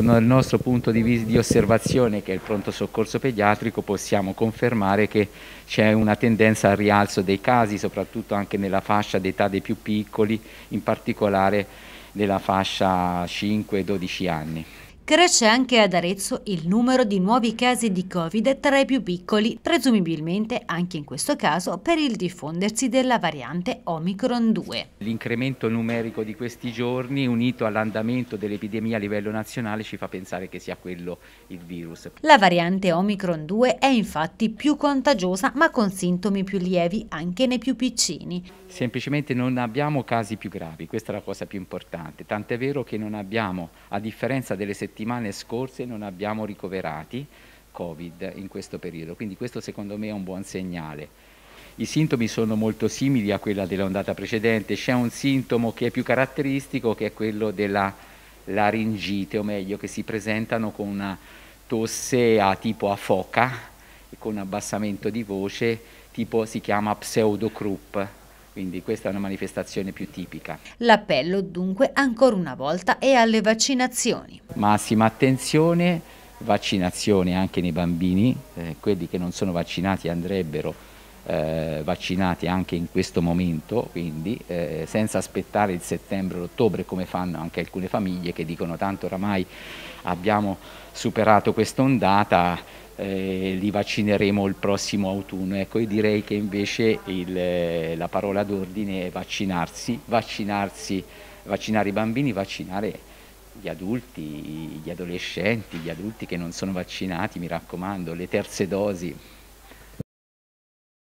dal nostro punto di, di osservazione, che è il pronto soccorso pediatrico, possiamo confermare che c'è una tendenza al rialzo dei casi, soprattutto anche nella fascia d'età dei più piccoli, in particolare nella fascia 5-12 anni. Cresce anche ad Arezzo il numero di nuovi casi di Covid tra i più piccoli, presumibilmente anche in questo caso per il diffondersi della variante Omicron 2. L'incremento numerico di questi giorni, unito all'andamento dell'epidemia a livello nazionale, ci fa pensare che sia quello il virus. La variante Omicron 2 è infatti più contagiosa ma con sintomi più lievi anche nei più piccini. Semplicemente non abbiamo casi più gravi, questa è la cosa più importante, tant'è vero che non abbiamo, a differenza delle settimane settimane scorse non abbiamo ricoverati Covid in questo periodo, quindi questo secondo me è un buon segnale. I sintomi sono molto simili a quella dell'ondata precedente, c'è un sintomo che è più caratteristico che è quello della laringite, o meglio che si presentano con una tosse a tipo a foca, e con abbassamento di voce, tipo si chiama pseudocroup, quindi questa è una manifestazione più tipica. L'appello dunque ancora una volta è alle vaccinazioni. Massima attenzione, vaccinazione anche nei bambini, eh, quelli che non sono vaccinati andrebbero eh, vaccinati anche in questo momento, quindi eh, senza aspettare il settembre l'ottobre come fanno anche alcune famiglie che dicono tanto oramai abbiamo superato quest'ondata, eh, li vaccineremo il prossimo autunno. Ecco, io direi che invece il, eh, la parola d'ordine è vaccinarsi, vaccinarsi, vaccinare i bambini, vaccinare gli adulti, gli adolescenti, gli adulti che non sono vaccinati, mi raccomando, le terze dosi